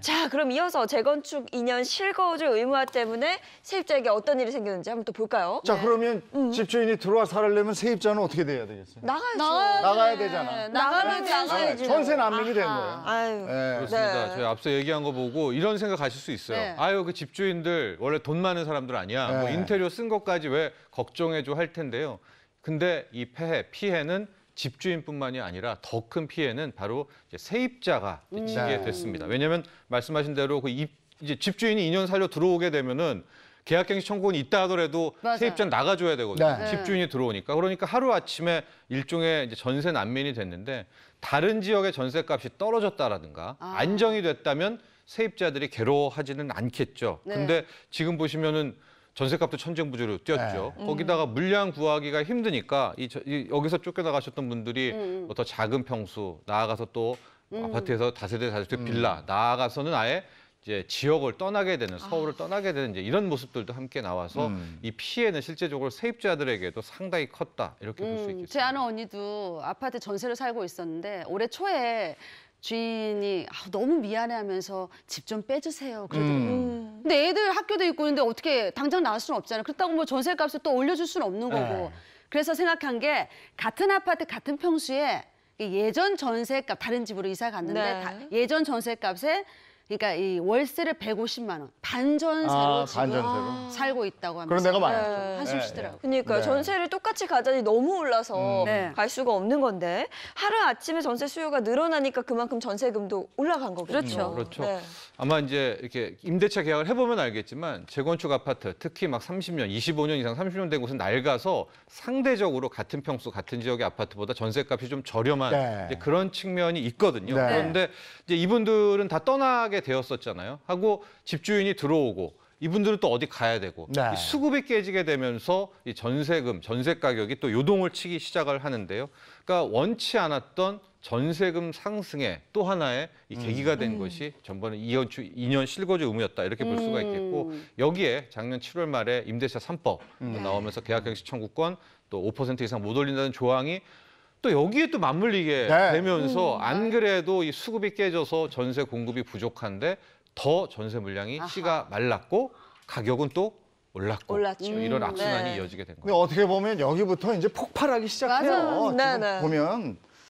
자, 그럼 이어서 재건축 2년 실거주 의무화 때문에 세입자에게 어떤 일이 생겼는지 한번 또 볼까요? 자, 네. 그러면 음. 집주인이 들어와 살려면 세입자는 어떻게 돼야 되겠어요? 나가야죠. 나가야 되잖아. 네, 나가면 나가야죠. 전세 남림이 되는 거예요. 아유. 네. 네. 그렇습니다. 네. 저희 앞서 얘기한 거 보고 이런 생각하실 수 있어요. 네. 아유, 그 집주인들 원래 돈 많은 사람들 아니야. 뭐 인테리어 쓴 것까지 왜 걱정해줘 할 텐데요. 근데 이 폐해, 피해는 집주인뿐만이 아니라 더 큰 피해는 바로 이제 세입자가 미치게 음. 네. 됐습니다. 왜냐하면 말씀하신 대로 그 입, 이제 집주인이 2년 살려 들어오게 되면은 계약갱신 청구권이 있다 하더라도 세입자 는 나가줘야 되거든요. 네. 집주인이 들어오니까. 그러니까 하루아침에 일종의 이제 전세 난민이 됐는데 다른 지역의 전세값이 떨어졌다라든가 아. 안정이 됐다면 세입자들이 괴로워하지는 않겠죠. 네. 근데 지금 보시면은 전세값도 천정부지로 뛰었죠. 네. 거기다가 물량 구하기가 힘드니까 이, 저, 이 여기서 쫓겨나가셨던 분들이 음. 음. 뭐더 작은 평수 나아가서 또 음. 아파트에서 다세대 다세대 음. 빌라 나아가서는 아예 이제 지역을 떠나게 되는 서울을 아. 떠나게 되는 이제 이런 모습들도 함께 나와서 음. 이 피해는 실제적으로 세입자들에게도 상당히 컸다 이렇게 볼수 음, 있겠습니다. 제 아는 언니도 아파트 전세를 살고 있었는데 올해 초에 주인이 아, 너무 미안해하면서 집 좀 빼주세요. 그래도 음. 음 근데 애들 학교도 있고 있는데 어떻게 당장 나올 수는 없잖아요. 그렇다고 뭐 전세값을 또 올려줄 수는 없는 네. 거고. 에 그래서 생각한 게 같은 아파트 같은 평수에 예전 전세값 다른 집으로 이사 갔는데 네. 예전 전세값에 그러니까 이 월세를 150만 원. 간전세로 아, 지금 살고 있다고 하면서 그럼 내가 말했죠. 한숨 네, 네. 더라고요 그러니까 네. 전세를 똑같이 가자니 너무 올라서 음. 네. 갈 수가 없는 건데 하루 아침에 전세 수요가 늘어나니까 그만큼 전세금도 올라간 거거든 그렇죠. 음, 그렇죠. 네. 아마 이제 이렇게 임대차 계약을 해보면 알겠지만 재건축 아파트 특히 막 30년, 25년 이상 30년 된 곳은 낡아서 상대적으로 같은 평수, 같은 지역의 아파트보다 전세값이 좀 저렴한 네. 그런 측면이 있거든요. 네. 그런데 이제 이분들은 다 떠나게 되었었잖아요. 하고 집주인이 들어오고 이분들은 또 어디 가야 되고 네. 수급이 깨지게 되면서 이 전세금, 전세 가격이 또 요동을 치기 시작을 하는데요. 그러니까 원치 않았던 전세금 상승에또 하나의 이 음. 계기가 된 음. 것이 전번에 2연추 2년 실거주 의무였다 이렇게 볼 수가 음. 있겠고 여기에 작년 7월 말에 임대차 3법 음. 네. 나오면서 계약갱신 청구권 또 5% 이상 못 올린다는 조항이 또 여기에 또 맞물리게 네. 되면서 음. 안 그래도 이 수급이 깨져서 전세 공급이 부족한데 더 전세 물량이 아하. 시가 말랐고 가격은 또 올랐고 올랐죠. 음, 이런 음, 악순환이 네. 이어지게 된 거예요. 어떻게 보면 여기부터 이제 폭발하기 시작해요. 맞아 지금 네네. 네. 보면